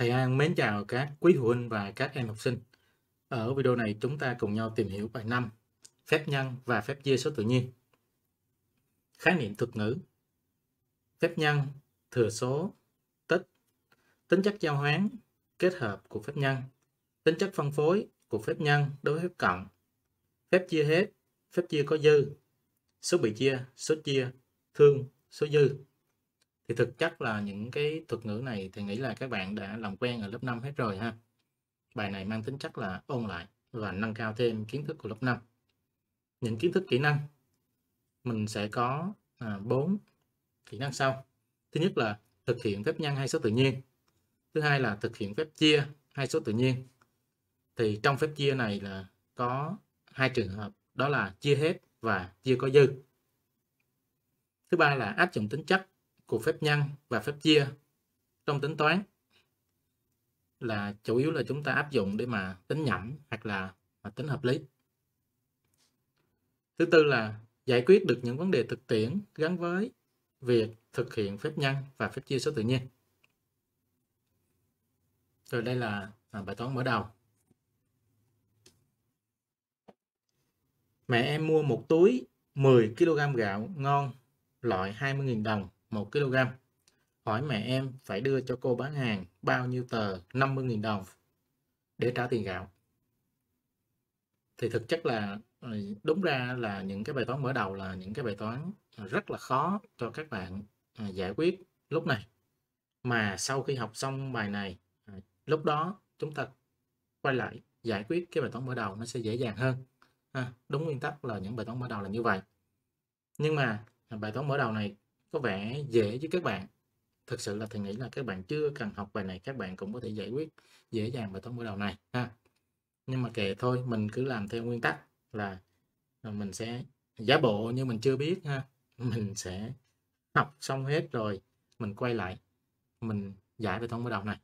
Thầy An mến chào các quý phụ huynh và các em học sinh. Ở video này chúng ta cùng nhau tìm hiểu bài 5, phép nhân và phép chia số tự nhiên. Khái niệm thuật ngữ Phép nhân, thừa số, tích, tính chất giao hoán, kết hợp của phép nhân, tính chất phân phối của phép nhân đối với phép cộng, phép chia hết, phép chia có dư, số bị chia, số chia, thương, số dư thì thực chất là những cái thuật ngữ này thì nghĩ là các bạn đã làm quen ở lớp 5 hết rồi ha bài này mang tính chất là ôn lại và nâng cao thêm kiến thức của lớp 5 những kiến thức kỹ năng mình sẽ có à, 4 kỹ năng sau thứ nhất là thực hiện phép nhân hai số tự nhiên thứ hai là thực hiện phép chia hai số tự nhiên thì trong phép chia này là có hai trường hợp đó là chia hết và chia có dư thứ ba là áp dụng tính chất của phép nhân và phép chia trong tính toán là chủ yếu là chúng ta áp dụng để mà tính nhẩm hoặc là tính hợp lý. Thứ tư là giải quyết được những vấn đề thực tiễn gắn với việc thực hiện phép nhân và phép chia số tự nhiên. Rồi đây là à, bài toán mở đầu. Mẹ em mua một túi 10 kg gạo ngon loại 20.000 đồng 1 kg. Hỏi mẹ em phải đưa cho cô bán hàng bao nhiêu tờ 50.000 đồng để trả tiền gạo. Thì thực chất là ờ, đúng ra là những cái bài toán mở đầu là những cái bài toán rất là khó cho các bạn ờ, giải quyết lúc này. Mà sau khi học xong bài này, ờ, lúc đó chúng ta quay lại giải quyết cái bài toán mở đầu nó sẽ dễ dàng hơn. À, đúng nguyên tắc là những bài toán mở đầu là như vậy. Nhưng mà bài toán mở đầu này có vẻ dễ với các bạn thực sự là thầy nghĩ là các bạn chưa cần học bài này các bạn cũng có thể giải quyết dễ dàng bài toán mở đầu này ha nhưng mà kệ thôi mình cứ làm theo nguyên tắc là à, mình sẽ giả bộ như mình chưa biết ha mình sẽ học xong hết rồi mình quay lại mình giải bài toán mở đầu này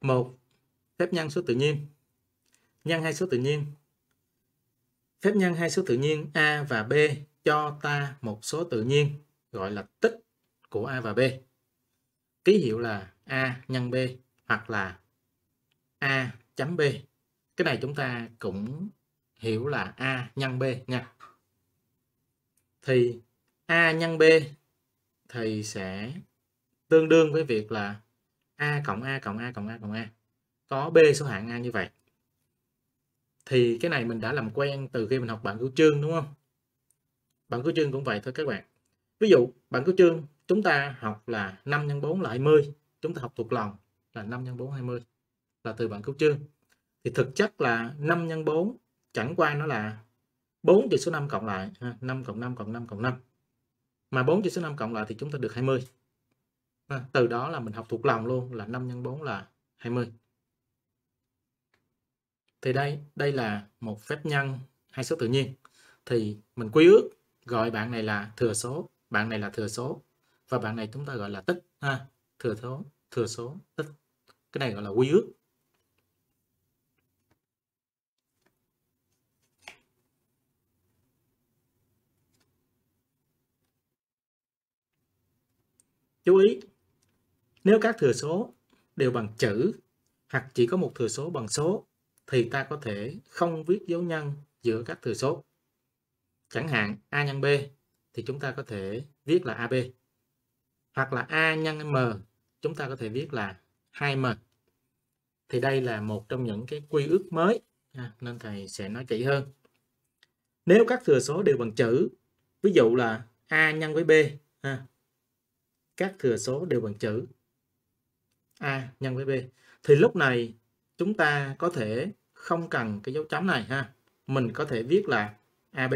một phép nhân số tự nhiên nhân hai số tự nhiên phép nhân hai số tự nhiên a và b cho ta một số tự nhiên gọi là tích của a và b ký hiệu là a nhân b hoặc là a chấm b cái này chúng ta cũng hiểu là a nhân b nha thì a nhân b thì sẽ tương đương với việc là a cộng a cộng a cộng a cộng a có b số hạng a như vậy thì cái này mình đã làm quen từ khi mình học bảng cửu chương đúng không bảng cửu chương cũng vậy thôi các bạn ví dụ bảng cửu chương chúng ta học là 5 x 4 là 20 chúng ta học thuộc lòng là 5 x 4 20 là từ bảng cửu chương thì thực chất là 5 x 4 chẳng qua nó là 4 trừ số 5 cộng lại 5 cộng 5 cộng 5 cộng 5 mà 4 trừ số 5 cộng lại thì chúng ta được 20 từ đó là mình học thuộc lòng luôn là 5 x 4 là 20 thì đây đây là một phép nhân hai số tự nhiên thì mình quy ước gọi bạn này là thừa số bạn này là thừa số và bạn này chúng ta gọi là tích ha thừa số thừa số tích cái này gọi là quy ước chú ý nếu các thừa số đều bằng chữ hoặc chỉ có một thừa số bằng số thì ta có thể không viết dấu nhân giữa các thừa số. Chẳng hạn A nhân B thì chúng ta có thể viết là AB. Hoặc là A nhân M chúng ta có thể viết là 2M. Thì đây là một trong những cái quy ước mới nên thầy sẽ nói kỹ hơn. Nếu các thừa số đều bằng chữ, ví dụ là A nhân với B, các thừa số đều bằng chữ A nhân với B, thì lúc này chúng ta có thể không cần cái dấu chấm này ha mình có thể viết là AB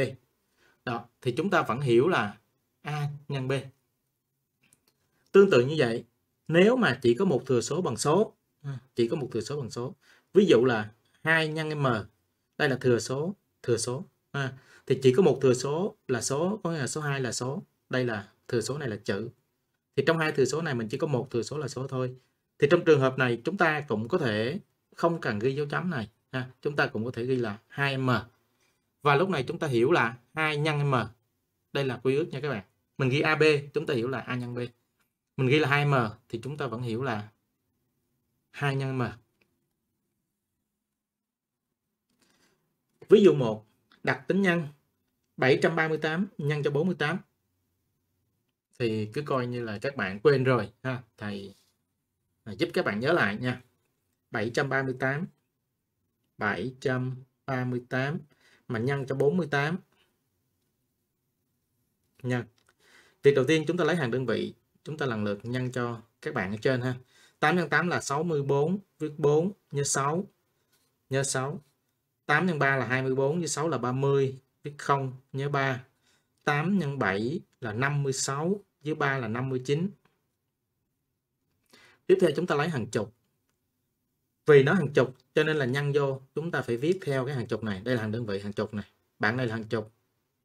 đó thì chúng ta vẫn hiểu là A nhân B tương tự như vậy nếu mà chỉ có một thừa số bằng số chỉ có một thừa số bằng số ví dụ là 2 nhân m đây là thừa số thừa số ha. thì chỉ có một thừa số là số có nghĩa là số 2 là số đây là thừa số này là chữ thì trong hai thừa số này mình chỉ có một thừa số là số thôi thì trong trường hợp này chúng ta cũng có thể không cần ghi dấu chấm này ha, chúng ta cũng có thể ghi là 2m và lúc này chúng ta hiểu là 2 nhân m đây là quy ước nha các bạn mình ghi AB chúng ta hiểu là A nhân B mình ghi là 2m thì chúng ta vẫn hiểu là 2 nhân m ví dụ 1 đặt tính nhân 738 nhân cho 48 thì cứ coi như là các bạn quên rồi ha thầy giúp các bạn nhớ lại nha 738 738 mà nhân cho 48 nhân. Việc đầu tiên chúng ta lấy hàng đơn vị, chúng ta lần lượt nhân cho các bạn ở trên ha. 8 nhân 8 là 64, viết 4 nhớ 6, nhớ 6. 8 nhân 3 là 24, nhớ 6 là 30, viết 0 nhớ 3. 8 nhân 7 là 56, dưới 3 là 59. Tiếp theo chúng ta lấy hàng chục vì nó hàng chục cho nên là nhân vô chúng ta phải viết theo cái hàng chục này đây là hàng đơn vị hàng chục này bạn đây là hàng chục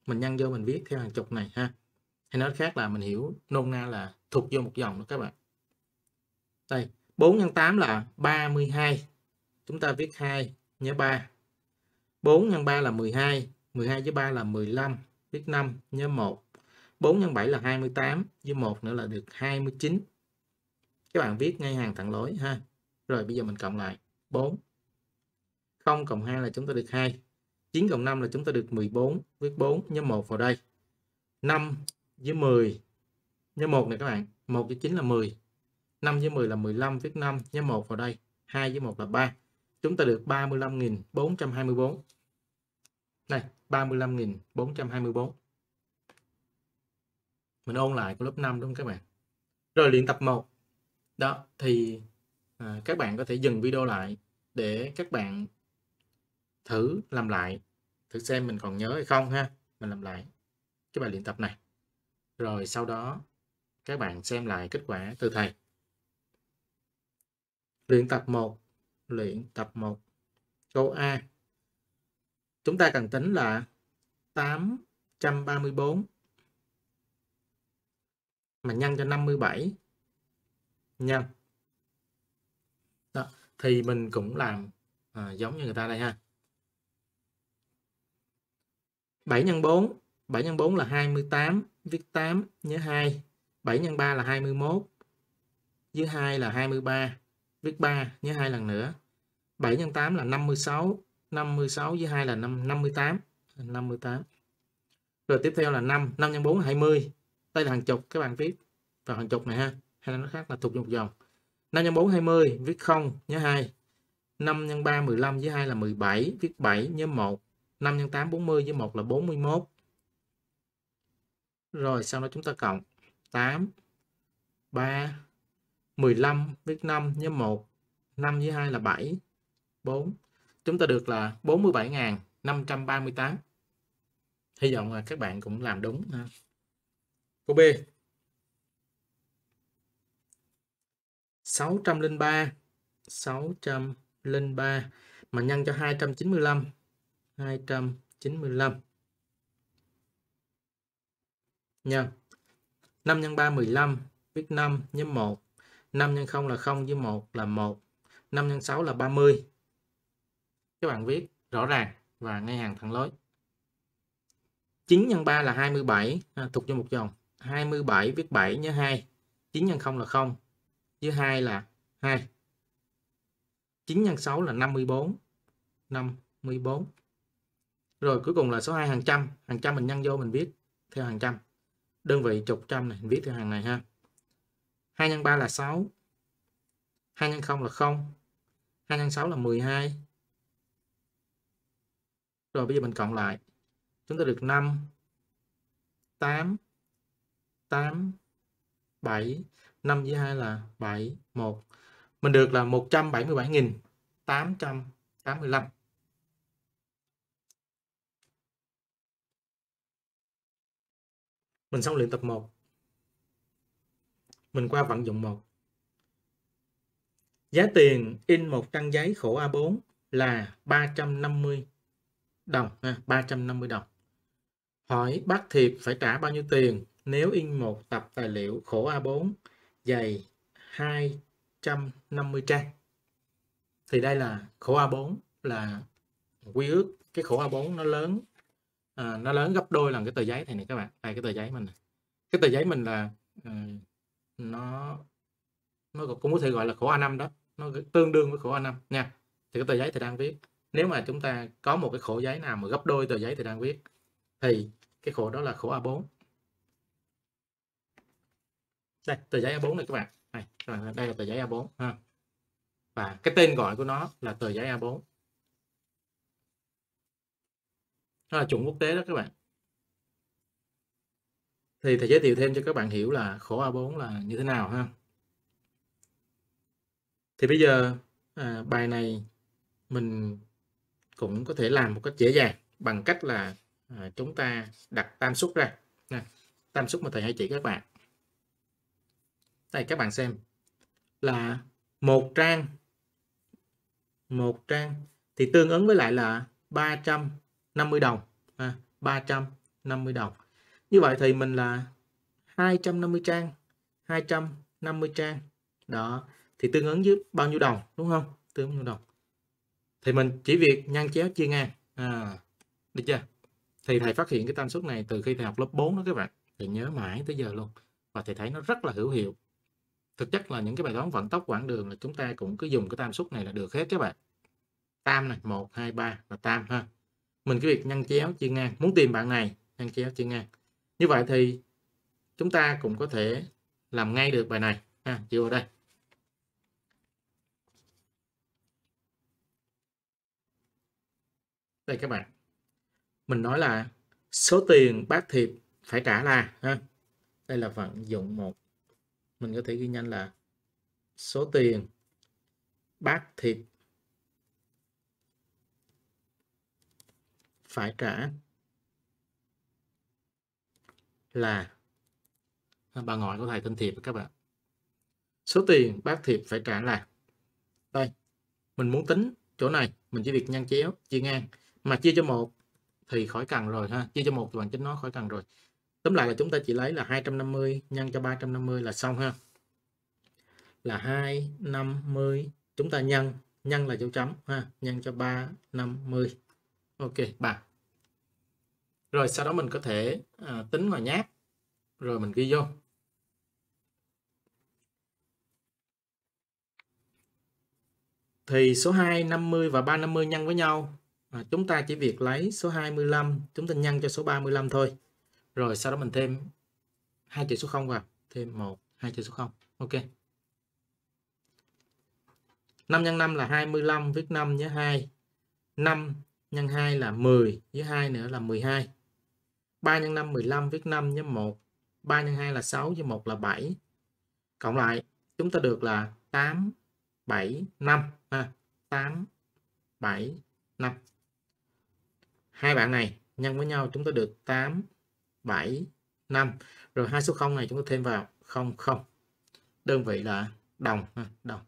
mình nhân vô mình viết theo hàng chục này ha hay nói khác là mình hiểu nôm na là thuộc vô một dòng đó các bạn đây 4 x 8 là 32 chúng ta viết 2 nhớ 3 4 x 3 là 12 12 với 3 là 15 viết 5 nhớ 1 4 x 7 là 28 với 1 nữa là được 29 các bạn viết ngay hàng thẳng lối ha rồi bây giờ mình cộng lại 4. 0 cộng 2 là chúng ta được 2. 9 cộng 5 là chúng ta được 14. Viết 4 nhân 1 vào đây. 5 với 10 nhân 1 này các bạn. 1 với 9 là 10. 5 với 10 là 15. Viết 5 nhân 1 vào đây. 2 với 1 là 3. Chúng ta được 35.424. Này, 35.424. Mình ôn lại của lớp 5 đúng không các bạn? Rồi luyện tập 1. Đó, thì à, các bạn có thể dừng video lại để các bạn thử làm lại thử xem mình còn nhớ hay không ha mình làm lại cái bài luyện tập này rồi sau đó các bạn xem lại kết quả từ thầy luyện tập 1 luyện tập 1 câu A chúng ta cần tính là 834 mà nhân cho 57 nhân thì mình cũng làm à, giống như người ta đây ha 7 x 4 7 x 4 là 28 viết 8 nhớ 2 7 x 3 là 21 dưới 2 là 23 viết 3 nhớ 2 lần nữa 7 x 8 là 56 56 dưới 2 là 5, 58 58 rồi tiếp theo là 5 5 x 4 là 20 đây là hàng chục các bạn viết vào hàng chục này ha hay là nó khác là thuộc một dòng 5 nhân 4 20 viết 0 nhớ 2. 5 nhân 3 15 với 2 là 17 viết 7 nhớ 1. 5 nhân 8 40 với 1 là 41. Rồi sau đó chúng ta cộng 8 3 15 viết 5 nhớ 1. 5 với 2 là 7. 4. Chúng ta được là 47.538. Hy vọng là các bạn cũng làm đúng ha. câu B, 603 603 mà nhân cho 295 295 nhân 5 nhân 3 15 viết 5 nhân 1 5 nhân 0 là 0 với 1 là 1 5 nhân 6 là 30 các bạn viết rõ ràng và ngay hàng thẳng lối 9 nhân 3 là 27 à, thuộc cho một dòng 27 viết 7 nhớ 2 9 nhân 0 là 0 với 2 là 2. 9 nhân 6 là 54. 54. Rồi cuối cùng là số 2 hàng trăm. Hàng trăm mình nhân vô mình viết theo hàng trăm. Đơn vị chục trăm này mình viết theo hàng này ha. 2 nhân 3 là 6. 2 nhân 0 là 0. 2 nhân 6 là 12. Rồi bây giờ mình cộng lại. Chúng ta được 5, 8, 8, 7. 5 với 2 là 7, 1. Mình được là 177.885. Mình xong luyện tập 1. Mình qua vận dụng 1. Giá tiền in một trang giấy khổ A4 là 350 đồng. À, 350 đồng. Hỏi bác Thiệp phải trả bao nhiêu tiền nếu in một tập tài liệu khổ A4 dày 250 trang thì đây là khổ A4 là quy ước cái khổ A4 nó lớn à, nó lớn gấp đôi lần cái tờ giấy này này các bạn đây cái tờ giấy mình cái tờ giấy mình là à, nó nó cũng có thể gọi là khổ A5 đó nó tương đương với khổ A5 nha thì cái tờ giấy thì đang viết nếu mà chúng ta có một cái khổ giấy nào mà gấp đôi tờ giấy thì đang viết thì cái khổ đó là khổ A4 đây tờ giấy A4 này các bạn này đây là tờ giấy A4 ha và cái tên gọi của nó là tờ giấy A4 nó là chuẩn quốc tế đó các bạn thì thầy giới thiệu thêm cho các bạn hiểu là khổ A4 là như thế nào ha thì bây giờ à, bài này mình cũng có thể làm một cách dễ dàng bằng cách là à, chúng ta đặt tam xúc ra nè, tam xúc mà thầy hay chỉ các bạn đây các bạn xem là một trang một trang thì tương ứng với lại là 350 đồng à, 350 đồng như vậy thì mình là 250 trang 250 trang đó thì tương ứng với bao nhiêu đồng đúng không tương ứng nhiêu đồng thì mình chỉ việc nhăn chéo chia ngang à, được chưa thì thầy phát hiện cái tần suất này từ khi thầy học lớp 4 đó các bạn thầy nhớ mãi tới giờ luôn và thầy thấy nó rất là hữu hiệu thực chất là những cái bài toán vận tốc quãng đường là chúng ta cũng cứ dùng cái tam xúc này là được hết các bạn tam này một hai ba là tam ha mình cái việc nhân chéo chia ngang muốn tìm bạn này nhân chéo chia ngang như vậy thì chúng ta cũng có thể làm ngay được bài này ha chịu vào đây đây các bạn mình nói là số tiền bác thiệp phải trả là ha đây là vận dụng một mình có thể ghi nhanh là số tiền bác thịt phải trả là à, bà ngoại của thầy tên thiệp các bạn số tiền bác thiệp phải trả là đây mình muốn tính chỗ này mình chỉ việc nhân chéo chia ngang mà chia cho một thì khỏi cần rồi ha chia cho một thì bằng chính nó khỏi cần rồi tóm lại là chúng ta chỉ lấy là 250 nhân cho 350 là xong ha là 250 chúng ta nhân nhân là dấu chấm ha nhân cho 350 ok 3 rồi sau đó mình có thể à, tính ngoài nháp rồi mình ghi vô thì số 2 50 và 350 nhân với nhau à, chúng ta chỉ việc lấy số 25 chúng ta nhân cho số 35 thôi rồi sau đó mình thêm hai chữ số 0 vào thêm một hai chữ số 0 ok 5 nhân 5 là 25 viết 5 nhớ 2 5 nhân 2 là 10 với 2 nữa là 12 3 nhân 5 15 viết 5 nhớ 1 3 nhân 2 là 6 với 1 là 7 cộng lại chúng ta được là 8 7 5 ha 8 7 5 hai bạn này nhân với nhau chúng ta được 8 7 5 rồi hai số 0 này chúng ta thêm vào 0 0 đơn vị là đồng đồng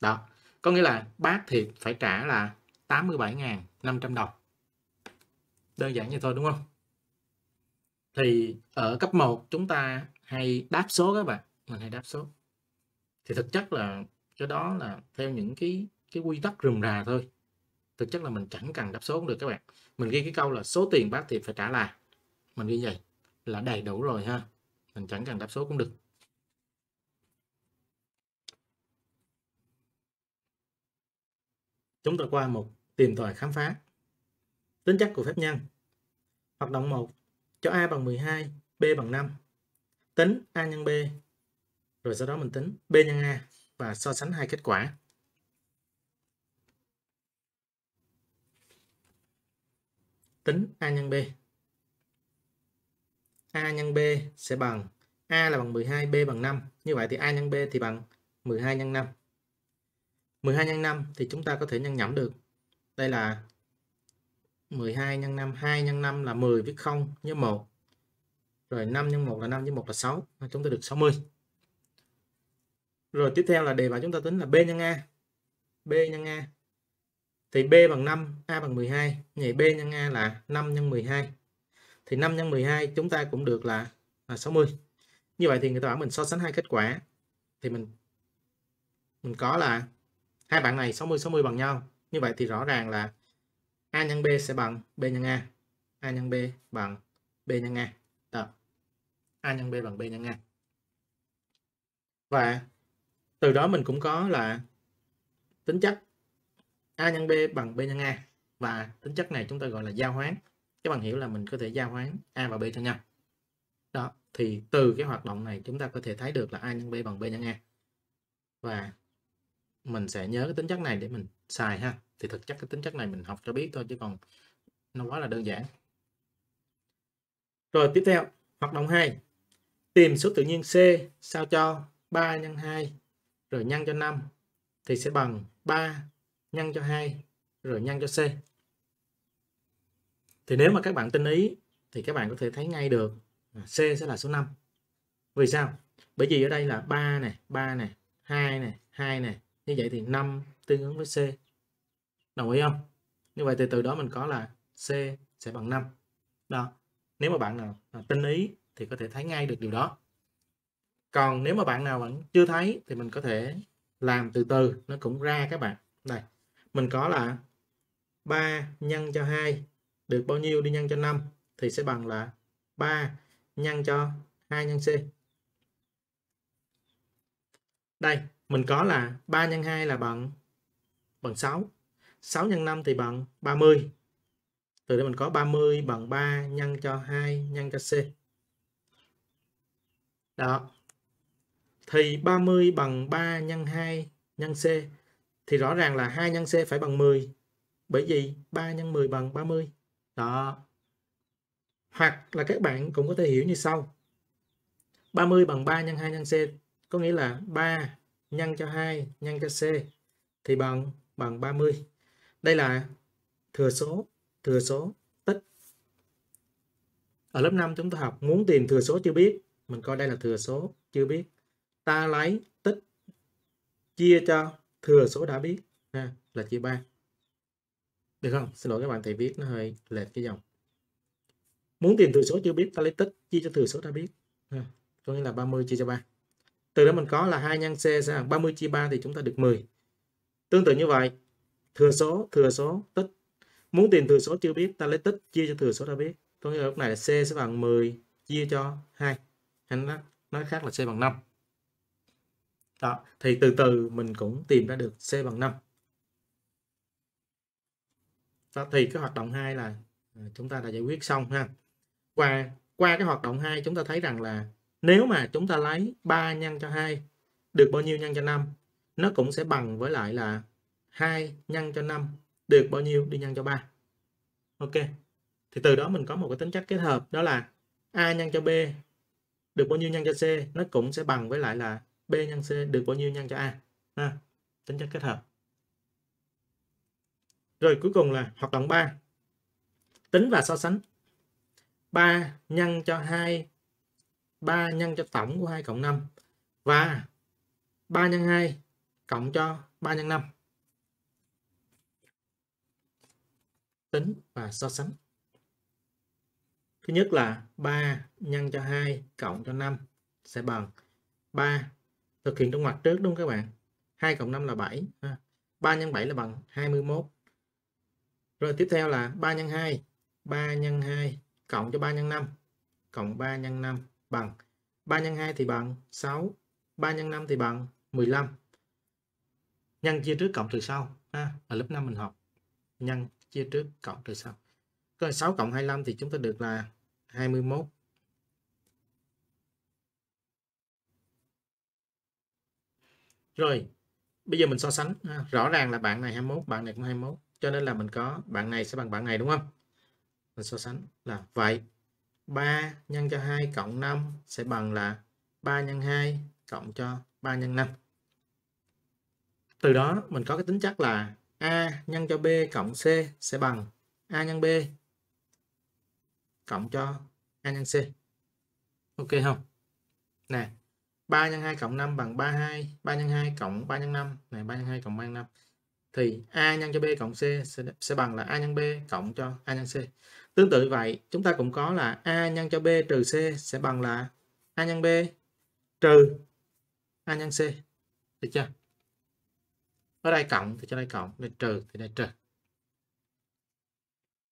đó có nghĩa là bác thì phải trả là 87.500 đồng đơn giản như thôi đúng không thì ở cấp 1 chúng ta hay đáp số các bạn mình hay đáp số thì thực chất là cái đó là theo những cái cái quy tắc rườm rà thôi thực chất là mình chẳng cần đáp số cũng được các bạn mình ghi cái câu là số tiền bác thì phải trả là mình như vậy là đầy đủ rồi ha mình chẳng cần đáp số cũng được chúng ta qua một tìm tòi khám phá tính chất của phép nhân hoạt động 1 cho a bằng 12 b bằng 5 tính a nhân b rồi sau đó mình tính b nhân a và so sánh hai kết quả tính a nhân b A nhân B sẽ bằng A là bằng 12, B bằng 5. Như vậy thì A nhân B thì bằng 12 nhân 5. 12 nhân 5 thì chúng ta có thể nhân nhẩm được. Đây là 12 nhân 5, 2 nhân 5 là 10 viết 0 nhớ 1. Rồi 5 nhân 1 là 5 với 1 là 6, chúng ta được 60. Rồi tiếp theo là đề bài chúng ta tính là B nhân A. B nhân A thì B bằng 5, A bằng 12. Vậy B nhân A là 5 nhân 12 thì 5 nhân 12 chúng ta cũng được là, là 60 như vậy thì người ta bảo mình so sánh hai kết quả thì mình mình có là hai bạn này 60 60 bằng nhau như vậy thì rõ ràng là a nhân b sẽ bằng b nhân a a nhân b bằng b nhân a Đó. a nhân b bằng b nhân a và từ đó mình cũng có là tính chất a nhân b bằng b nhân a và tính chất này chúng ta gọi là giao hoán các bạn hiểu là mình có thể giao hoán a và b cho nhau đó thì từ cái hoạt động này chúng ta có thể thấy được là a nhân b bằng b nhân a và mình sẽ nhớ cái tính chất này để mình xài ha thì thực chất cái tính chất này mình học cho biết thôi chứ còn nó quá là đơn giản rồi tiếp theo hoạt động 2 tìm số tự nhiên c sao cho 3 nhân 2 rồi nhân cho 5 thì sẽ bằng 3 nhân cho 2 rồi nhân cho c thì nếu mà các bạn tin ý thì các bạn có thể thấy ngay được C sẽ là số 5 vì sao bởi vì ở đây là 3 này 3 này 2 này 2 này như vậy thì 5 tương ứng với C đồng ý không như vậy từ từ đó mình có là C sẽ bằng 5 đó nếu mà bạn nào tin ý thì có thể thấy ngay được điều đó còn nếu mà bạn nào vẫn chưa thấy thì mình có thể làm từ từ nó cũng ra các bạn đây mình có là 3 nhân cho 2 được bao nhiêu đi nhân cho 5 thì sẽ bằng là 3 nhân cho 2 nhân C. Đây, mình có là 3 nhân 2 là bằng bằng 6. 6 nhân 5 thì bằng 30. Từ đây mình có 30 bằng 3 nhân cho 2 nhân cho C. Đó. Thì 30 bằng 3 nhân 2 nhân C thì rõ ràng là 2 nhân C phải bằng 10. Bởi vì 3 nhân 10 bằng 30 đó hoặc là các bạn cũng có thể hiểu như sau 30 bằng 3 nhân 2 nhân C có nghĩa là 3 nhân cho 2 nhân cho C thì bằng bằng 30 đây là thừa số thừa số tích ở lớp 5 chúng ta học muốn tìm thừa số chưa biết mình coi đây là thừa số chưa biết ta lấy tích chia cho thừa số đã biết là chia 3 được không xin lỗi các bạn thầy viết nó hơi lệch cái dòng muốn tìm thừa số chưa biết ta lấy tích chia cho thừa số ta biết ha. có nghĩa là 30 chia cho 3 từ đó mình có là hai nhân c sẽ bằng 30 chia 3 thì chúng ta được 10 tương tự như vậy thừa số thừa số tích muốn tìm thừa số chưa biết ta lấy tích chia cho thừa số ta biết có nghĩa là lúc này là c sẽ bằng 10 chia cho 2 anh nói, nói khác là c bằng 5 đó thì từ từ mình cũng tìm ra được c bằng 5 đó, thì cái hoạt động hai là à, chúng ta đã giải quyết xong ha qua qua cái hoạt động hai chúng ta thấy rằng là nếu mà chúng ta lấy 3 nhân cho 2 được bao nhiêu nhân cho 5 nó cũng sẽ bằng với lại là 2 nhân cho 5 được bao nhiêu đi nhân cho 3 ok thì từ đó mình có một cái tính chất kết hợp đó là a nhân cho b được bao nhiêu nhân cho c nó cũng sẽ bằng với lại là b nhân c được bao nhiêu nhân cho a ha. tính chất kết hợp rồi cuối cùng là hoạt động 3. Tính và so sánh. 3 nhân cho 2 3 nhân cho tổng của 2 cộng 5 và 3 nhân 2 cộng cho 3 nhân 5. Tính và so sánh. Thứ nhất là 3 nhân cho 2 cộng cho 5 sẽ bằng 3. Thực hiện trong ngoặc trước đúng không các bạn? 2 cộng 5 là 7. 3 nhân 7 là bằng 21. Rồi tiếp theo là 3 nhân 2. 3 nhân 2 cộng cho 3 nhân 5. Cộng 3 nhân 5 bằng 3 nhân 2 thì bằng 6. 3 nhân 5 thì bằng 15. Nhân chia trước cộng từ sau. Ha, ở lớp 5 mình học nhân chia trước cộng từ sau. Rồi 6 cộng 25 thì chúng ta được là 21. Rồi, bây giờ mình so sánh. Ha. Rõ ràng là bạn này 21, bạn này cũng 21 cho nên là mình có bạn này sẽ bằng bạn này đúng không mình so sánh là vậy 3 nhân cho 2 cộng 5 sẽ bằng là 3 nhân 2 cộng cho 3 nhân 5 từ đó mình có cái tính chất là A nhân cho B cộng C sẽ bằng A nhân B cộng cho A nhân C. Ok không? Nè, 3 nhân 2 cộng 5 bằng 32, 3 nhân 2 cộng 3 nhân 5, này 3 nhân 2 cộng 3 nhân 5 thì a nhân cho b cộng c sẽ, sẽ bằng là a nhân b cộng cho a nhân c tương tự vậy chúng ta cũng có là a nhân cho b trừ c sẽ bằng là a nhân b trừ a nhân c được chưa ở đây cộng thì cho đây cộng đây trừ thì đây trừ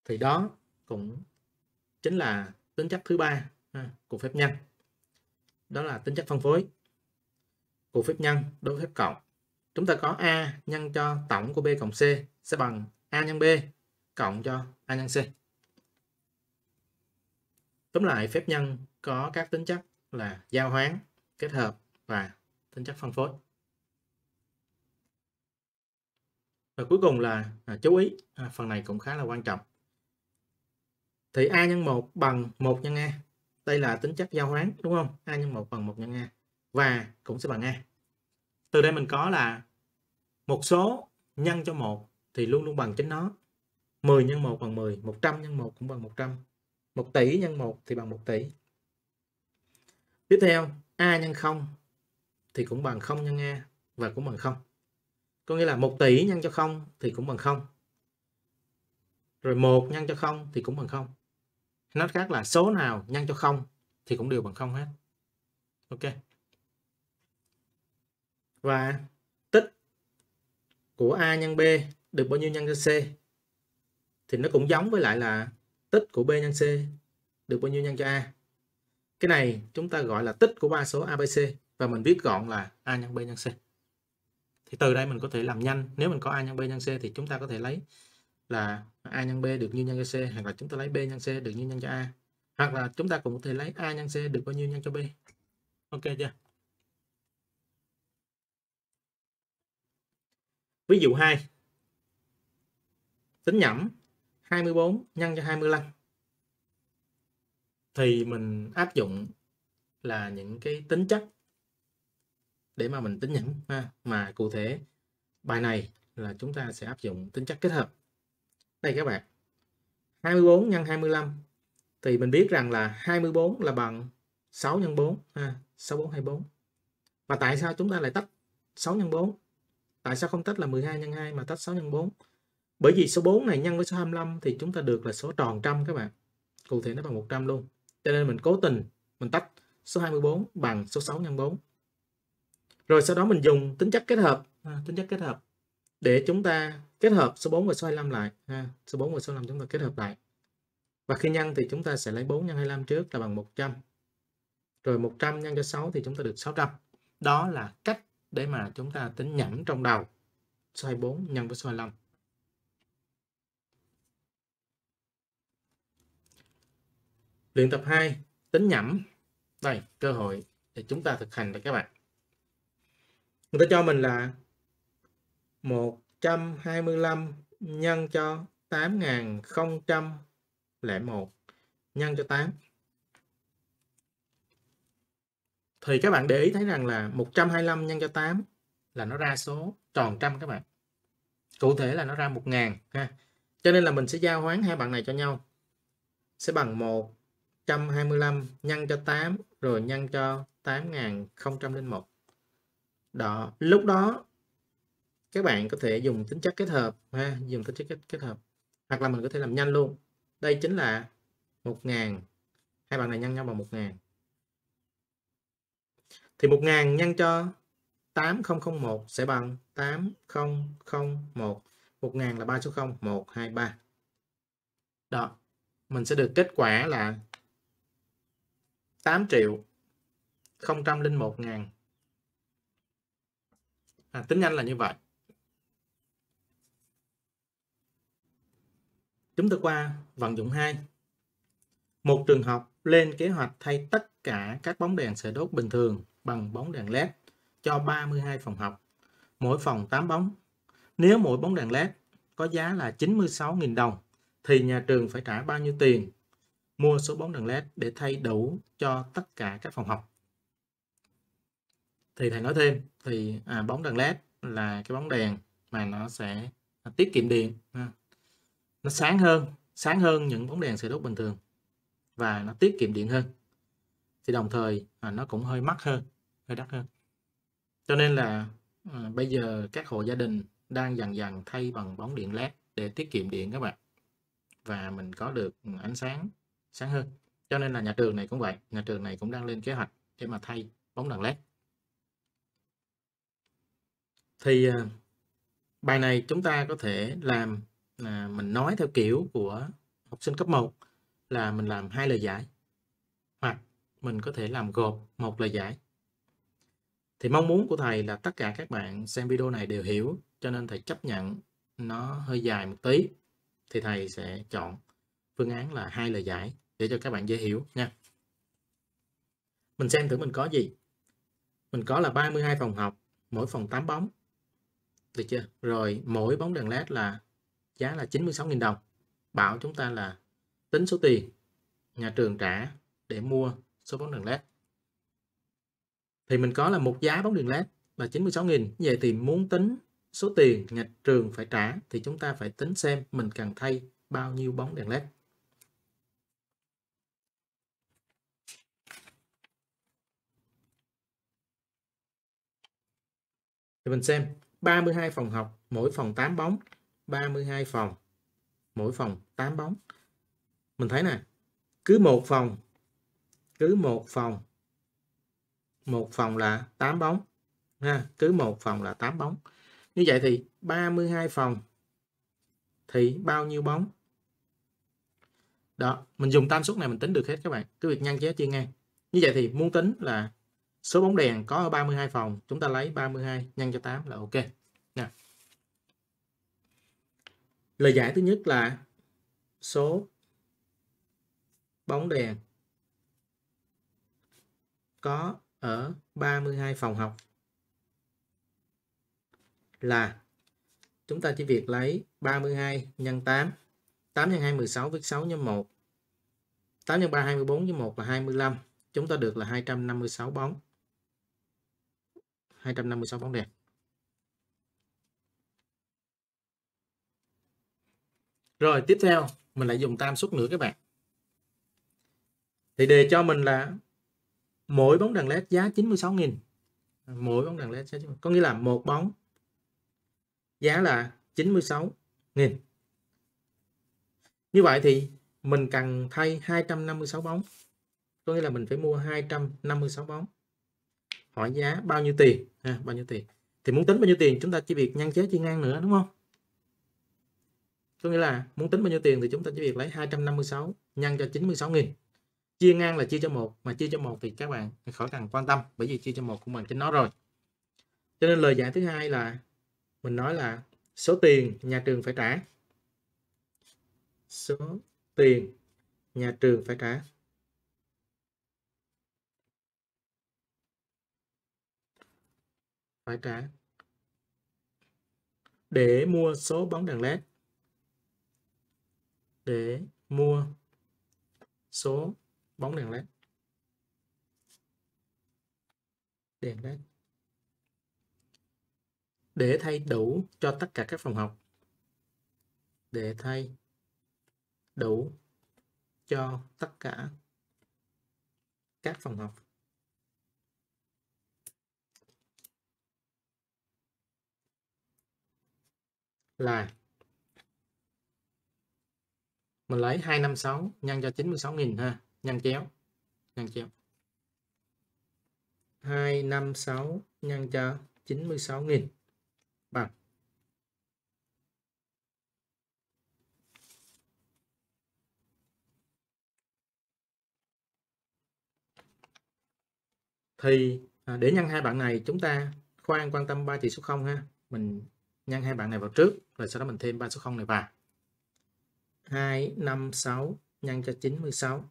thì đó cũng chính là tính chất thứ ba của phép nhân đó là tính chất phân phối của phép nhân đối với phép cộng chúng ta có A nhân cho tổng của B cộng C sẽ bằng A nhân B cộng cho A nhân C. Tóm lại phép nhân có các tính chất là giao hoán, kết hợp và tính chất phân phối. Và cuối cùng là à, chú ý, à, phần này cũng khá là quan trọng. Thì A nhân 1 bằng 1 nhân A. Đây là tính chất giao hoán đúng không? A nhân 1 bằng 1 nhân A và cũng sẽ bằng A. Từ đây mình có là một số nhân cho một thì luôn luôn bằng chính nó 10 nhân 1 bằng 10 100 nhân 1 cũng bằng 100 1 tỷ nhân 1 thì bằng 1 tỷ tiếp theo A nhân 0 thì cũng bằng 0 nhân A và cũng bằng 0 có nghĩa là 1 tỷ nhân cho 0 thì cũng bằng 0 rồi 1 nhân cho 0 thì cũng bằng 0 nói khác là số nào nhân cho 0 thì cũng đều bằng 0 hết ok và của A nhân B được bao nhiêu nhân cho C thì nó cũng giống với lại là tích của B nhân C được bao nhiêu nhân cho A. Cái này chúng ta gọi là tích của ba số ABC và mình viết gọn là A nhân B nhân C. Thì từ đây mình có thể làm nhanh, nếu mình có A nhân B nhân C thì chúng ta có thể lấy là A nhân B được như nhân cho C hoặc là chúng ta lấy B nhân C được như nhân cho A hoặc là chúng ta cũng có thể lấy A nhân C được bao nhiêu nhân cho B. Ok chưa? Ví dụ 2. Tính nhẩm 24 nhân cho 25. Thì mình áp dụng là những cái tính chất để mà mình tính nhẩm ha. Mà cụ thể bài này là chúng ta sẽ áp dụng tính chất kết hợp. Đây các bạn. 24 nhân 25 thì mình biết rằng là 24 là bằng 6 nhân 4 ha, 6424. Và tại sao chúng ta lại tách 6 nhân 4? Tại sao không tách là 12 nhân 2 mà tách 6 nhân 4? Bởi vì số 4 này nhân với số 25 thì chúng ta được là số tròn trăm các bạn. Cụ thể nó bằng 100 luôn. Cho nên mình cố tình mình tách số 24 bằng số 6 nhân 4. Rồi sau đó mình dùng tính chất kết hợp, à, tính chất kết hợp để chúng ta kết hợp số 4 và số 25 lại. À, số 4 và số 25 chúng ta kết hợp lại. Và khi nhân thì chúng ta sẽ lấy 4 nhân 25 trước là bằng 100. Rồi 100 nhân cho 6 thì chúng ta được 600. Đó là cách để mà chúng ta tính nhẩm trong đầu xoay 4 nhân với xoay 5 luyện tập 2 tính nhẩm đây cơ hội để chúng ta thực hành đây các bạn người ta cho mình là 125 nhân cho 8001 nhân cho 8 thì các bạn để ý thấy rằng là 125 nhân cho 8 là nó ra số tròn trăm các bạn cụ thể là nó ra 1000 ha cho nên là mình sẽ giao hoán hai bạn này cho nhau sẽ bằng 125 nhân cho 8 rồi nhân cho 8001 đó lúc đó các bạn có thể dùng tính chất kết hợp ha dùng tính chất kết, hợp hoặc là mình có thể làm nhanh luôn đây chính là 1000 hai bạn này nhân nhau bằng 1000 thì 1.000 nhân cho 8001 sẽ bằng 8001. 1.000 là 3 số 0, 1, 2, 3. Đó, mình sẽ được kết quả là 8 triệu 001 ngàn. À, tính nhanh là như vậy. Chúng ta qua vận dụng 2. Một trường học lên kế hoạch thay tất cả các bóng đèn sợi đốt bình thường bằng bóng đèn led cho 32 phòng học, mỗi phòng 8 bóng. Nếu mỗi bóng đèn led có giá là 96.000 đồng thì nhà trường phải trả bao nhiêu tiền mua số bóng đèn led để thay đủ cho tất cả các phòng học. Thì thầy nói thêm thì à, bóng đèn led là cái bóng đèn mà nó sẽ tiết kiệm điện nó sáng hơn sáng hơn những bóng đèn sợi đốt bình thường và nó tiết kiệm điện hơn thì đồng thời à, nó cũng hơi mắc hơn hơi đắt hơn cho nên là à, bây giờ các hộ gia đình đang dần dần thay bằng bóng điện led để tiết kiệm điện các bạn và mình có được ánh sáng sáng hơn cho nên là nhà trường này cũng vậy nhà trường này cũng đang lên kế hoạch để mà thay bóng đèn led thì ờ, bài này chúng ta có thể làm là mình nói theo kiểu của học sinh cấp 1 là mình làm hai lời giải hoặc mình có thể làm gộp một lời giải thì mong muốn của thầy là tất cả các bạn xem video này đều hiểu cho nên thầy chấp nhận nó hơi dài một tí thì thầy sẽ chọn phương án là hai lời giải để cho các bạn dễ hiểu nha mình xem thử mình có gì mình có là 32 phòng học mỗi phòng 8 bóng được chưa rồi mỗi bóng đèn led là giá là 96.000 đồng bảo chúng ta là tính số tiền nhà trường trả để mua số bóng đèn led thì mình có là một giá bóng đèn led là 96.000 vậy thì muốn tính số tiền nhà trường phải trả thì chúng ta phải tính xem mình cần thay bao nhiêu bóng đèn led thì mình xem 32 phòng học mỗi phòng 8 bóng 32 phòng mỗi phòng 8 bóng mình thấy nè cứ một phòng cứ một phòng một phòng là 8 bóng ha cứ một phòng là 8 bóng như vậy thì 32 phòng thì bao nhiêu bóng đó mình dùng tam suất này mình tính được hết các bạn cứ việc nhân chéo chia ngang như vậy thì muốn tính là số bóng đèn có ở 32 phòng chúng ta lấy 32 nhân cho 8 là ok nè lời giải thứ nhất là số bóng đèn có ở 32 phòng học là chúng ta chỉ việc lấy 32 nhân 8 8 nhân 2 16 với 6 nhân 1 8 nhân 3 24 với 1 là 25 chúng ta được là 256 bóng 256 bóng đẹp rồi tiếp theo mình lại dùng tam suất nữa các bạn thì đề cho mình là mỗi bóng đèn led giá 96.000 mỗi bóng đèn led giá có nghĩa là một bóng giá là 96.000 như vậy thì mình cần thay 256 bóng có nghĩa là mình phải mua 256 bóng hỏi giá bao nhiêu tiền ha, à, bao nhiêu tiền thì muốn tính bao nhiêu tiền chúng ta chỉ việc nhân chế chia ngang nữa đúng không có nghĩa là muốn tính bao nhiêu tiền thì chúng ta chỉ việc lấy 256 nhân cho 96 nghìn chia ngang là chia cho một mà chia cho một thì các bạn khỏi cần quan tâm bởi vì chia cho một cũng bằng trên nó rồi cho nên lời giải thứ hai là mình nói là số tiền nhà trường phải trả số tiền nhà trường phải trả phải trả để mua số bóng đèn led để mua số bóng đèn led đèn led để thay đủ cho tất cả các phòng học để thay đủ cho tất cả các phòng học là mình lấy 256 nhân cho 96.000 ha nhăn chéo nhăn chéo 256 nhân cho 96.000 bằng thì à, để nhân hai bạn này chúng ta khoan quan tâm ba chỉ số 0 ha mình nhân hai bạn này vào trước rồi sau đó mình thêm ba số 0 này vào 256 nhân cho 96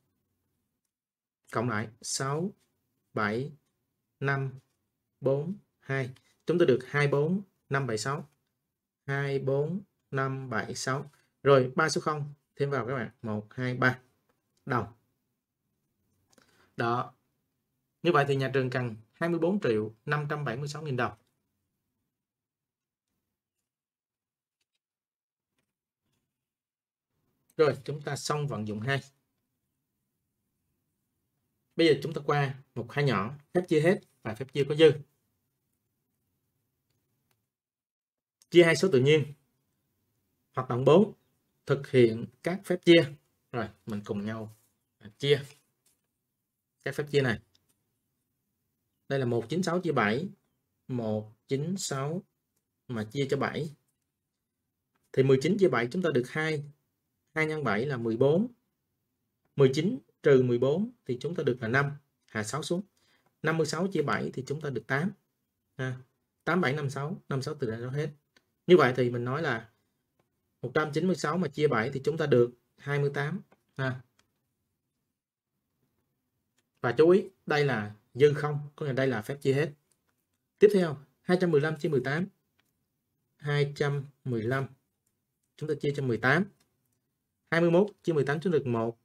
cộng lại 6 7 5 4 2 chúng ta được 24 576 24 576 rồi 3 số 0 thêm vào các bạn 1 2 3 đồng đó như vậy thì nhà trường cần 24 triệu 576 nghìn đồng rồi chúng ta xong vận dụng 2 Bây giờ chúng ta qua một hai nhỏ phép chia hết và phép chia có dư. Chia hai số tự nhiên. Hoạt động 4 thực hiện các phép chia. Rồi, mình cùng nhau à, chia các phép chia này. Đây là 196 chia 7, 196 mà chia cho 7. Thì 19 chia 7 chúng ta được 2, 2 x 7 là 14. 19 trừ 14 thì chúng ta được là 5, hạ 6 xuống. 56 chia 7 thì chúng ta được 8. À, 8, 7, 5, 6, 5, 6 từ đây nó hết. Như vậy thì mình nói là 196 mà chia 7 thì chúng ta được 28. À. Và chú ý, đây là dư không, có nghĩa đây là phép chia hết. Tiếp theo, 215 chia 18. 215 chúng ta chia cho 18. 21 chia 18 chúng ta được 1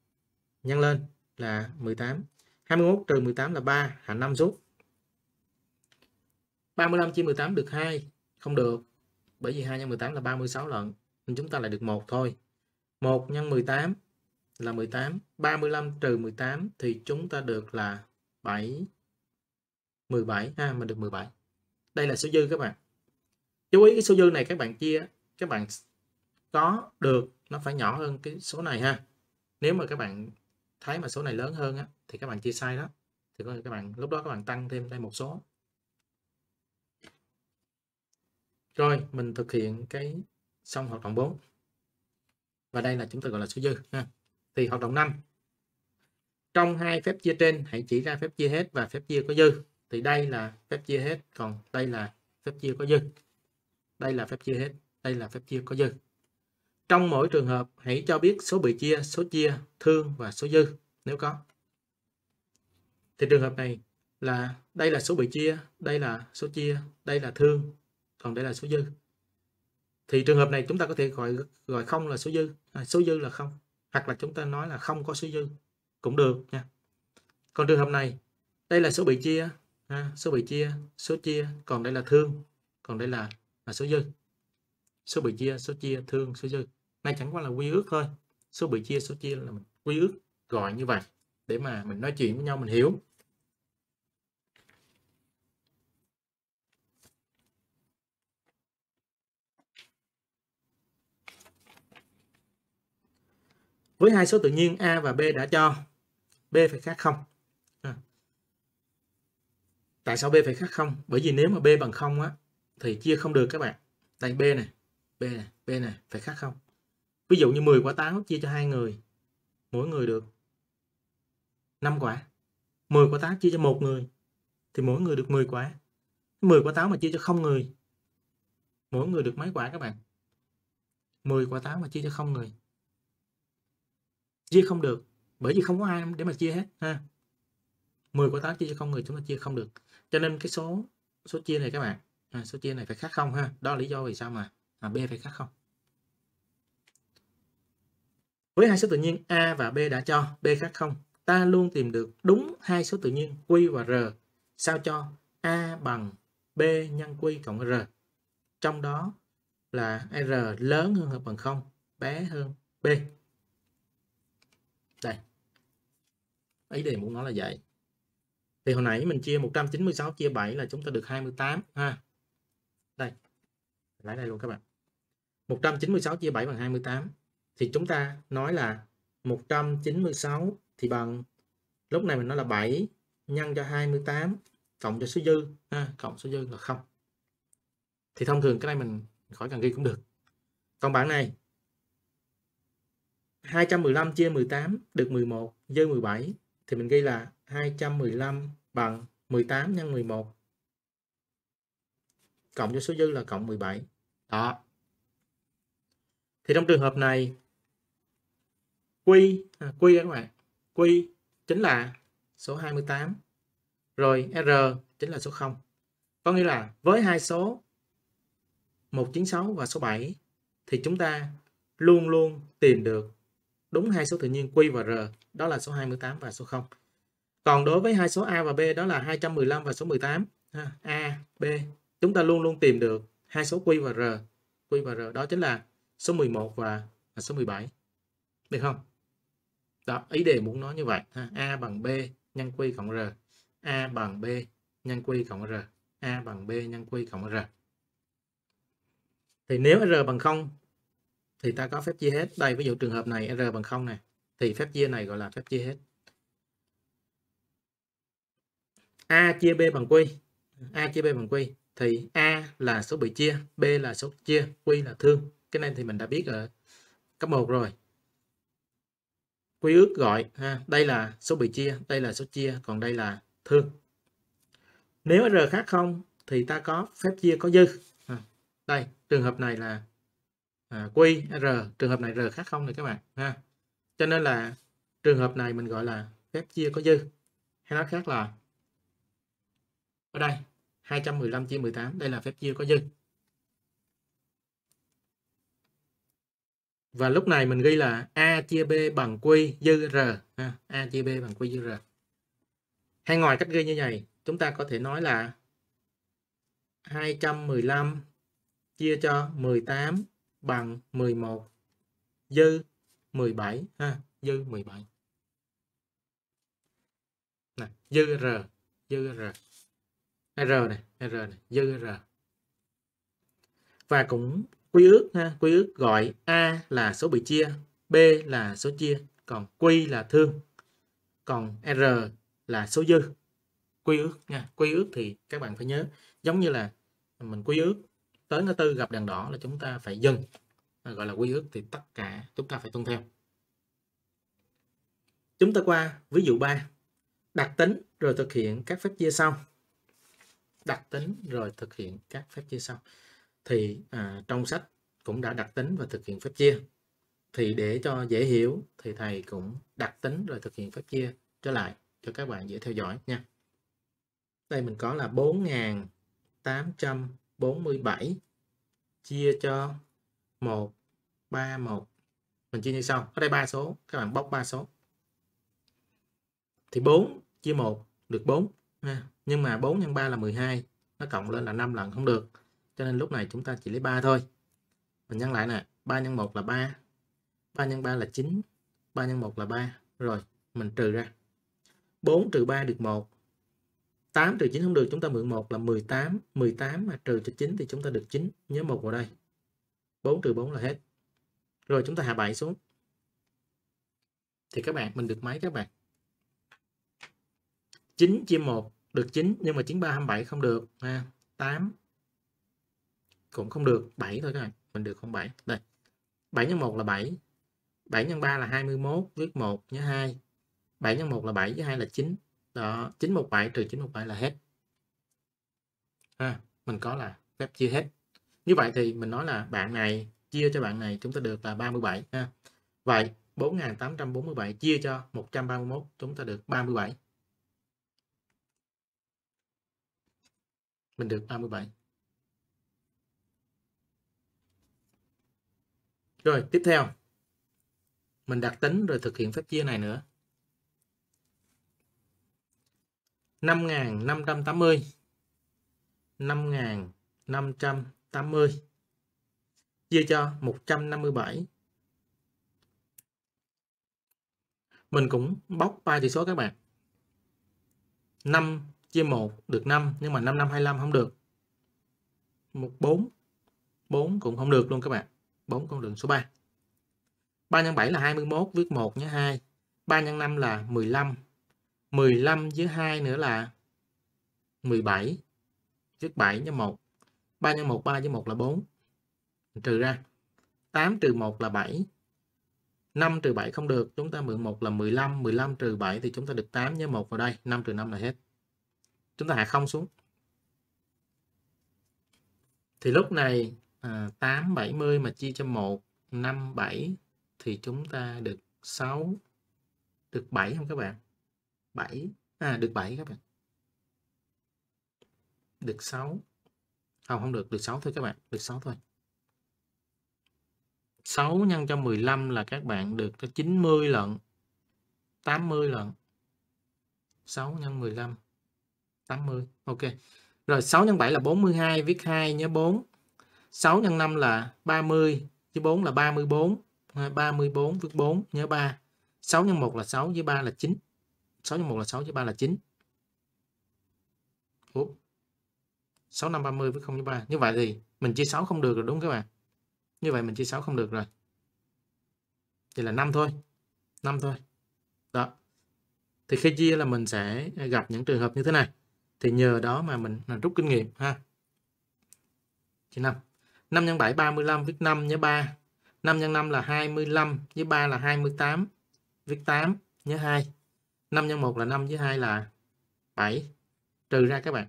nhân lên là 18. 21 trừ 18 là 3, hạnh 5 rút. 35 chia 18 được 2, không được. Bởi vì 2 nhân 18 là 36 lận, nên chúng ta lại được một thôi. 1 nhân 18 là 18, 35 trừ 18 thì chúng ta được là 7 17 ha, mình được 17. Đây là số dư các bạn. Chú ý cái số dư này các bạn chia, các bạn có được nó phải nhỏ hơn cái số này ha. Nếu mà các bạn thấy mà số này lớn hơn á, thì các bạn chia sai đó thì có các bạn lúc đó các bạn tăng thêm đây một số rồi mình thực hiện cái xong hoạt động 4 và đây là chúng ta gọi là số dư ha. thì hoạt động 5 trong hai phép chia trên hãy chỉ ra phép chia hết và phép chia có dư thì đây là phép chia hết còn đây là phép chia có dư đây là phép chia hết đây là phép chia có dư trong mỗi trường hợp, hãy cho biết số bị chia, số chia, thương và số dư nếu có. Thì trường hợp này là đây là số bị chia, đây là số chia, đây là thương, còn đây là số dư. Thì trường hợp này chúng ta có thể gọi gọi không là số dư, à, số dư là không, hoặc là chúng ta nói là không có số dư cũng được nha. Còn trường hợp này, đây là số bị chia, à, số bị chia, số chia, còn đây là thương, còn đây là, là số dư. Số bị chia, số chia, thương, số dư đây chẳng qua là quy ước thôi số bị chia số chia là mình quy ước gọi như vậy để mà mình nói chuyện với nhau mình hiểu với hai số tự nhiên a và b đã cho b phải khác không à. tại sao b phải khác không bởi vì nếu mà b bằng không á thì chia không được các bạn tại b này b này b này phải khác không Ví dụ như 10 quả táo chia cho hai người, mỗi người được 5 quả. 10 quả táo chia cho một người thì mỗi người được 10 quả. 10 quả táo mà chia cho không người mỗi người được mấy quả các bạn? 10 quả táo mà chia cho không người. Chia không được, bởi vì không có ai để mà chia hết ha. 10 quả táo chia cho không người chúng ta chia không được. Cho nên cái số số chia này các bạn, à, số chia này phải khác không ha. Đó là lý do vì sao mà à, B phải khác không. Với hai số tự nhiên A và B đã cho, B khác không, ta luôn tìm được đúng hai số tự nhiên Q và R. Sao cho A bằng B nhân Q cộng R. Trong đó là R lớn hơn hoặc bằng 0, bé hơn B. Đây. Ý đề muốn nói là vậy. Thì hồi nãy mình chia 196 chia 7 là chúng ta được 28 ha. Đây. Lấy đây luôn các bạn. 196 chia 7 bằng 28 thì chúng ta nói là 196 thì bằng lúc này mình nói là 7 nhân cho 28 cộng cho số dư ha, cộng số dư là không thì thông thường cái này mình khỏi cần ghi cũng được còn bảng này 215 chia 18 được 11 dư 17 thì mình ghi là 215 bằng 18 nhân 11 cộng cho số dư là cộng 17 đó thì trong trường hợp này Q à, Q các bạn Q chính là số 28 rồi R chính là số 0 có nghĩa là với hai số 196 và số 7 thì chúng ta luôn luôn tìm được đúng hai số tự nhiên Q và R đó là số 28 và số 0 còn đối với hai số A và B đó là 215 và số 18 ha, A B chúng ta luôn luôn tìm được hai số Q và R Q và R đó chính là số 11 và số 17 được không đó ý đề muốn nói như vậy ha. À. a bằng b nhân q cộng r a bằng b nhân q cộng r a bằng b nhân q cộng r thì nếu r bằng 0 thì ta có phép chia hết đây ví dụ trường hợp này r bằng 0 này thì phép chia này gọi là phép chia hết a chia b bằng q a chia b bằng q thì a là số bị chia b là số chia q là thương cái này thì mình đã biết ở cấp 1 rồi quy ước gọi ha, đây là số bị chia đây là số chia còn đây là thương nếu r khác không thì ta có phép chia có dư à, đây trường hợp này là à, quy r trường hợp này r khác không này các bạn ha cho nên là trường hợp này mình gọi là phép chia có dư hay nói khác là ở đây 215 chia 18 đây là phép chia có dư và lúc này mình ghi là a chia b bằng q dư r a chia b bằng q dư r hay ngoài cách ghi như vậy chúng ta có thể nói là 215 chia cho 18 bằng 11 dư 17 ha dư 17 này, dư r dư r r này r này dư r và cũng quy ước ha, quy ước gọi A là số bị chia, B là số chia, còn Q là thương, còn R là số dư. Quy ước nha, quy ước thì các bạn phải nhớ giống như là mình quy ước tới ngã tư gặp đèn đỏ là chúng ta phải dừng gọi là quy ước thì tất cả chúng ta phải tuân theo chúng ta qua ví dụ 3 đặt tính rồi thực hiện các phép chia sau đặt tính rồi thực hiện các phép chia sau thì à, trong sách cũng đã đặt tính và thực hiện phép chia thì để cho dễ hiểu thì thầy cũng đặt tính rồi thực hiện phép chia trở lại cho các bạn dễ theo dõi nha đây mình có là 4.847 chia cho 131 mình chia như sau ở đây ba số các bạn bóc ba số thì 4 chia 1 được 4 nhưng mà 4 x 3 là 12 nó cộng lên là 5 lần không được cho nên lúc này chúng ta chỉ lấy 3 thôi mình nhân lại nè 3 nhân 1 là 3 3 nhân 3 là 9 3 nhân 1 là 3 rồi mình trừ ra 4 trừ 3 được 1 8 trừ 9 không được chúng ta mượn 1 là 18 18 mà trừ cho 9 thì chúng ta được 9 nhớ 1 vào đây 4 trừ 4 là hết rồi chúng ta hạ 7 xuống thì các bạn mình được mấy các bạn 9 chia 1 được 9 nhưng mà 9327 không được ha. 8 cũng không được 7 thôi các bạn mình được không 7 đây 7 x 1 là 7 7 x 3 là 21 viết 1 nhớ 2 7 x 1 là 7 với 2 là 9 đó 917 trừ 917 là hết ha à, mình có là phép chia hết như vậy thì mình nói là bạn này chia cho bạn này chúng ta được là 37 ha vậy 4847 chia cho 131 chúng ta được 37 mình được 37 Rồi tiếp theo mình đặt tính rồi thực hiện phép chia này nữa. 5.580 5.580 chia cho 157 mình cũng bóc ba chỉ số các bạn 5 chia 1 được 5 nhưng mà 5525 không được 14 4 cũng không được luôn các bạn 4 con đường số 3. 3 nhân 7 là 21, viết 1 nhớ 2. 3 nhân 5 là 15. 15 với 2 nữa là 17. Viết 7 nhớ 1. 3 nhân 1, 3 với 1 là 4. Trừ ra. 8 trừ 1 là 7. 5 trừ 7 không được, chúng ta mượn 1 là 15, 15 trừ 7 thì chúng ta được 8 nhớ 1 vào đây, 5 trừ 5 là hết. Chúng ta hạ không xuống. Thì lúc này à, 8 70 mà chia cho 1 5 7 thì chúng ta được 6 được 7 không các bạn 7 à được 7 các bạn được 6 không không được được 6 thôi các bạn được 6 thôi 6 nhân cho 15 là các bạn được có 90 lận 80 lận 6 nhân 15 80 ok rồi 6 nhân 7 là 42 viết 2 nhớ 4 6 x 5 là 30 với 4 là 34. 34 với 4 nhớ 3. 6 x 1 là 6 với 3 là 9. 6 x 1 là 6 với 3 là 9. Ủa. 6 5 30 với 0 với 3. Như vậy thì mình chia 6 không được rồi đúng các bạn. Như vậy mình chia 6 không được rồi. Thì là 5 thôi. 5 thôi. Đó. Thì khi chia là mình sẽ gặp những trường hợp như thế này. Thì nhờ đó mà mình rút kinh nghiệm ha. chia Năm. 5 nhân 7 35 viết 5 nhớ 3. 5 nhân 5 là 25 nhớ 3 là 28 viết 8 nhớ 2. 5 nhân 1 là 5 với 2 là 7. Trừ ra các bạn.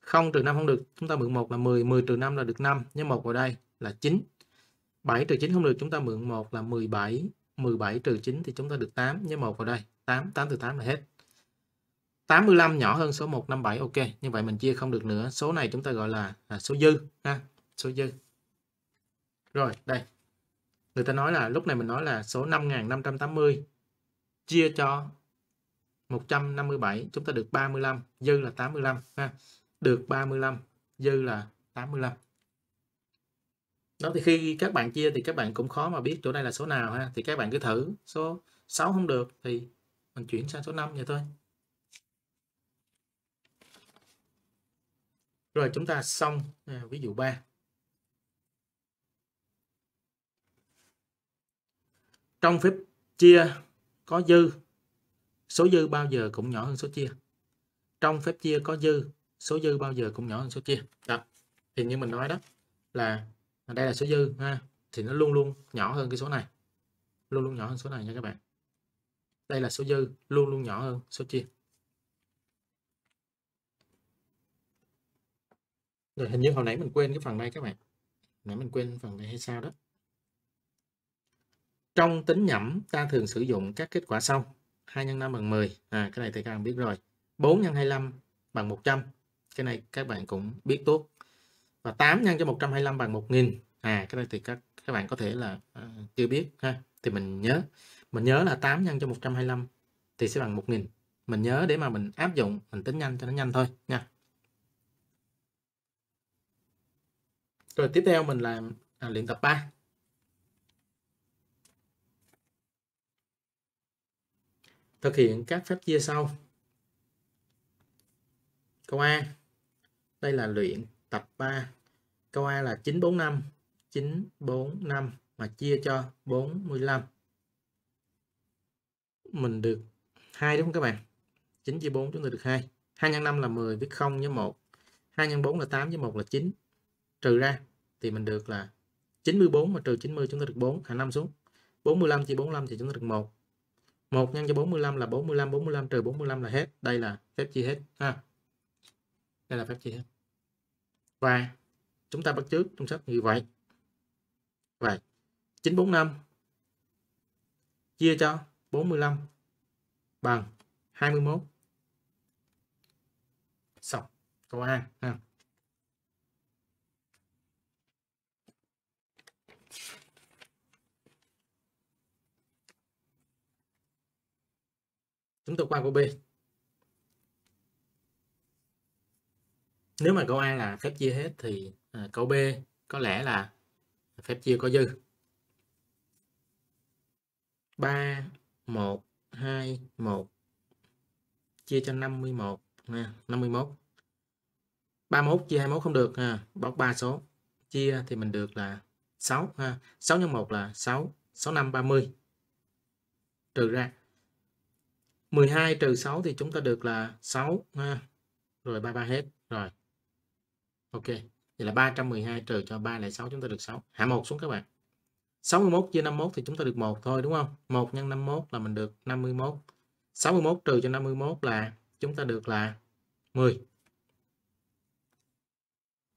0 trừ 5 không được, chúng ta mượn 1 là 10, 10 trừ 5 là được 5, nhớ 1 vào đây là 9. 7 trừ 9 không được, chúng ta mượn 1 là 17, 17 trừ 9 thì chúng ta được 8, nhớ 1 vào đây, 8, 8 trừ 8 là hết. 85 nhỏ hơn số 157 ok như vậy mình chia không được nữa số này chúng ta gọi là, là số dư ha số dư rồi đây người ta nói là lúc này mình nói là số 5.580 chia cho 157 chúng ta được 35 dư là 85 ha được 35 dư là 85 đó thì khi các bạn chia thì các bạn cũng khó mà biết chỗ này là số nào ha thì các bạn cứ thử số 6 không được thì mình chuyển sang số 5 vậy thôi Rồi chúng ta xong à, ví dụ 3. Trong phép chia có dư, số dư bao giờ cũng nhỏ hơn số chia. Trong phép chia có dư, số dư bao giờ cũng nhỏ hơn số chia. Đó. Thì như mình nói đó là đây là số dư ha thì nó luôn luôn nhỏ hơn cái số này. Luôn luôn nhỏ hơn số này nha các bạn. Đây là số dư luôn luôn nhỏ hơn số chia. Rồi hình như hồi nãy mình quên cái phần đây các bạn. Nãy mình quên phần này hay sao đó. Trong tính nhẩm ta thường sử dụng các kết quả sau. 2 x 5 bằng 10. À cái này thì các bạn biết rồi. 4 x 25 bằng 100. Cái này các bạn cũng biết tốt. Và 8 x cho 125 bằng 1000. À cái này thì các các bạn có thể là uh, chưa biết ha. Thì mình nhớ mình nhớ là 8 x cho 125 thì sẽ bằng 1000. Mình nhớ để mà mình áp dụng, mình tính nhanh cho nó nhanh thôi nha. Rồi tiếp theo mình làm à, luyện tập 3. Thực hiện các phép chia sau. Câu A. Đây là luyện tập 3. Câu A là 945, 945 mà chia cho 45. Mình được 2 đúng không các bạn? 9 chia 4 chúng ta được 2. 2 x 5 là 10 với 0 với 1. 2 x 4 là 8 với 1 là 9 trừ ra thì mình được là 94 mà trừ 90 chúng ta được 4 hạ năm xuống 45 chia 45 thì chúng ta được 1 1 nhân cho 45 là 45 45 trừ 45 là hết đây là phép chia hết ha đây là phép chia hết và chúng ta bắt trước trong sách như vậy vậy 945 chia cho 45 bằng 21 xong câu A ha chúng tôi qua câu B nếu mà câu A là phép chia hết thì à, câu B có lẽ là phép chia có dư 3 1 2 1 chia cho 51 nha, 51 31 chia 21 không được ha, bỏ 3 số chia thì mình được là 6 ha. 6 x 1 là 6, 65 30 trừ ra 12 trừ 6 thì chúng ta được là 6 ha. Rồi 33 hết. Rồi. Ok. Vậy là 312 trừ cho 306 chúng ta được 6. Hạ một xuống các bạn. 61 chia 51 thì chúng ta được 1 thôi đúng không? 1 x 51 là mình được 51. 61 trừ cho 51 là chúng ta được là 10.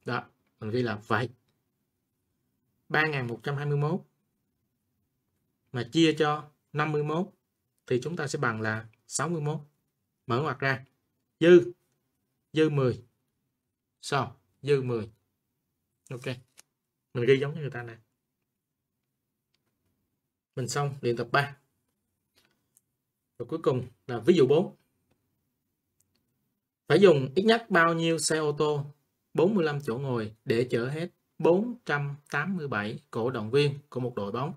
Đó, mình ghi là vậy. 3121 mà chia cho 51 thì chúng ta sẽ bằng là 61 mở ngoặc ra dư dư 10 so dư 10 ok mình ghi giống như người ta này mình xong luyện tập 3 rồi cuối cùng là ví dụ 4 phải dùng ít nhất bao nhiêu xe ô tô 45 chỗ ngồi để chở hết 487 cổ động viên của một đội bóng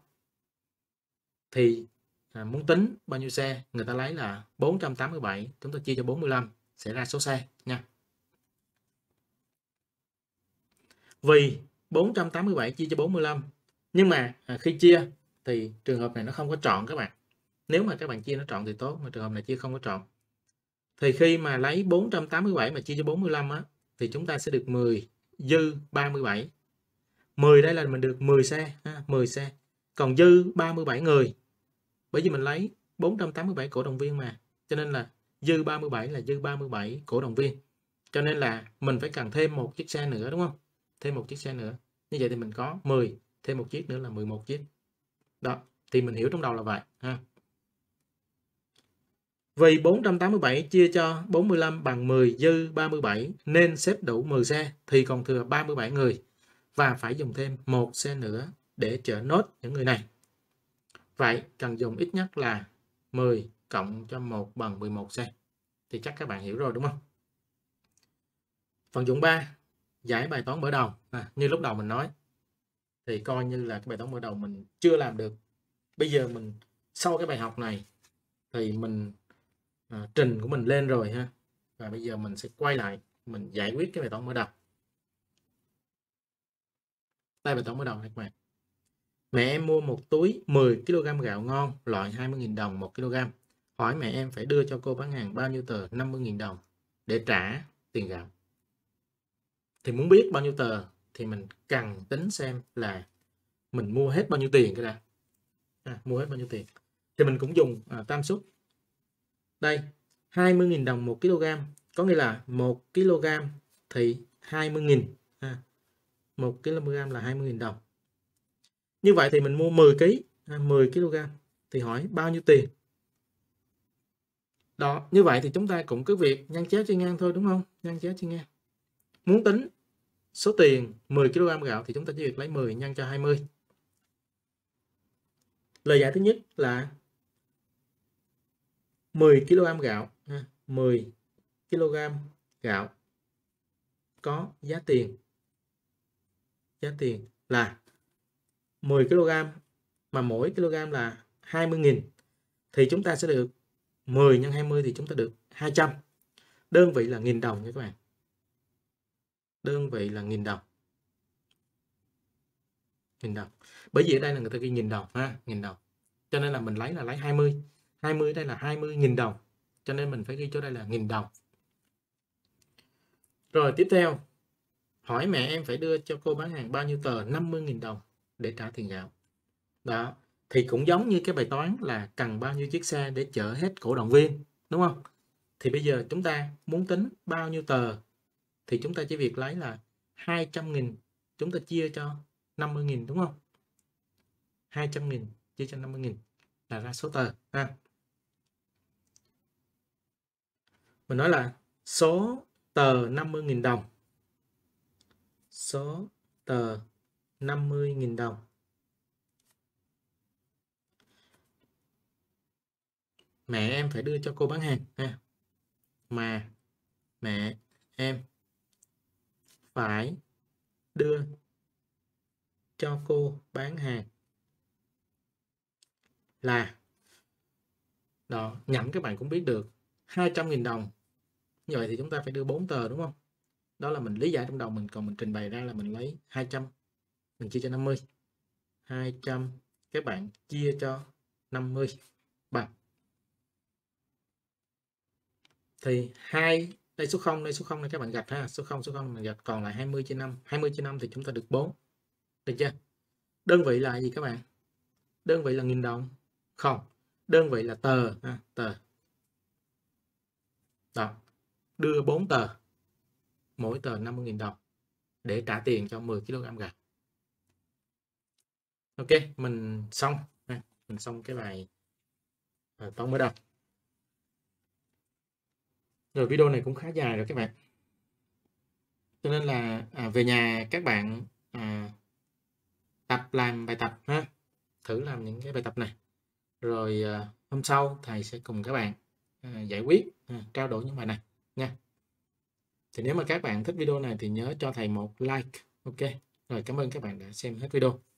thì à, muốn tính bao nhiêu xe người ta lấy là 487 chúng ta chia cho 45 sẽ ra số xe nha vì 487 chia cho 45 nhưng mà à, khi chia thì trường hợp này nó không có trọn các bạn nếu mà các bạn chia nó trọn thì tốt mà trường hợp này chia không có trọn thì khi mà lấy 487 mà chia cho 45 á thì chúng ta sẽ được 10 dư 37 10 đây là mình được 10 xe ha, 10 xe còn dư 37 người bởi vì mình lấy 487 cổ động viên mà. Cho nên là dư 37 là dư 37 cổ động viên. Cho nên là mình phải cần thêm một chiếc xe nữa đúng không? Thêm một chiếc xe nữa. Như vậy thì mình có 10, thêm một chiếc nữa là 11 chiếc. Đó, thì mình hiểu trong đầu là vậy ha. Vì 487 chia cho 45 bằng 10 dư 37 nên xếp đủ 10 xe thì còn thừa 37 người và phải dùng thêm một xe nữa để chở nốt những người này. Vậy cần dùng ít nhất là 10 cộng cho 1 bằng 11C. Thì chắc các bạn hiểu rồi đúng không? Phần dụng 3, giải bài toán mở đầu. À, như lúc đầu mình nói, thì coi như là cái bài toán mở đầu mình chưa làm được. Bây giờ mình sau cái bài học này thì mình à, trình của mình lên rồi ha. Và bây giờ mình sẽ quay lại, mình giải quyết cái bài toán mở đầu. Đây bài toán mở đầu này các bạn. Mẹ em mua một túi 10 kg gạo ngon loại 20.000 đồng 1 kg. Hỏi mẹ em phải đưa cho cô bán hàng bao nhiêu tờ 50.000 đồng để trả tiền gạo. Thì muốn biết bao nhiêu tờ thì mình cần tính xem là mình mua hết bao nhiêu tiền cái ra À, mua hết bao nhiêu tiền. Thì mình cũng dùng à, tam suất. Đây, 20.000 đồng 1 kg có nghĩa là 1 kg thì 20.000 à, 1 kg là 20.000 đồng như vậy thì mình mua 10 kg 10 kg thì hỏi bao nhiêu tiền đó như vậy thì chúng ta cũng cứ việc nhân chéo trên ngang thôi đúng không nhân chéo trên ngang muốn tính số tiền 10 kg gạo thì chúng ta chỉ việc lấy 10 nhân cho 20 lời giải thứ nhất là 10 kg gạo 10 kg gạo có giá tiền giá tiền là 10 kg mà mỗi kg là 20.000 thì chúng ta sẽ được 10 nhân 20 thì chúng ta được 200. Đơn vị là nghìn đồng nha các bạn. Đơn vị là nghìn đồng. Nghìn đồng. Bởi vì ở đây là người ta ghi nghìn đồng ha, nghìn đồng. Cho nên là mình lấy là lấy 20. 20 đây là 20.000 đồng. Cho nên mình phải ghi chỗ đây là nghìn đồng. Rồi tiếp theo, hỏi mẹ em phải đưa cho cô bán hàng bao nhiêu tờ 50.000 đồng để trả tiền gạo đó thì cũng giống như cái bài toán là cần bao nhiêu chiếc xe để chở hết cổ động viên đúng không thì bây giờ chúng ta muốn tính bao nhiêu tờ thì chúng ta chỉ việc lấy là 200.000 chúng ta chia cho 50.000 đúng không 200.000 chia cho 50.000 là ra số tờ ha mình nói là số tờ 50.000 đồng số tờ 50.000 đồng. Mẹ em phải đưa cho cô bán hàng ha. Mà mẹ em phải đưa cho cô bán hàng là đó, nhẩm các bạn cũng biết được 200.000 đồng như vậy thì chúng ta phải đưa 4 tờ đúng không đó là mình lý giải trong đầu mình còn mình trình bày ra là mình lấy 200 mình chia cho 50 200 các bạn chia cho 50 bằng thì hai đây số 0 đây số 0 này các bạn gạch ha số 0 số 0 mình gạch còn lại 20 chia 5 20 chia 5 thì chúng ta được 4 được chưa đơn vị là gì các bạn đơn vị là nghìn đồng không đơn vị là tờ ha, tờ đó đưa 4 tờ mỗi tờ 50.000 đồng để trả tiền cho 10 kg gạch ok mình xong mình xong cái bài à, toán mới đầu rồi video này cũng khá dài rồi các bạn cho nên là à, về nhà các bạn à, tập làm bài tập ha thử làm những cái bài tập này rồi à, hôm sau thầy sẽ cùng các bạn à, giải quyết à, trao đổi những bài này nha thì nếu mà các bạn thích video này thì nhớ cho thầy một like ok rồi cảm ơn các bạn đã xem hết video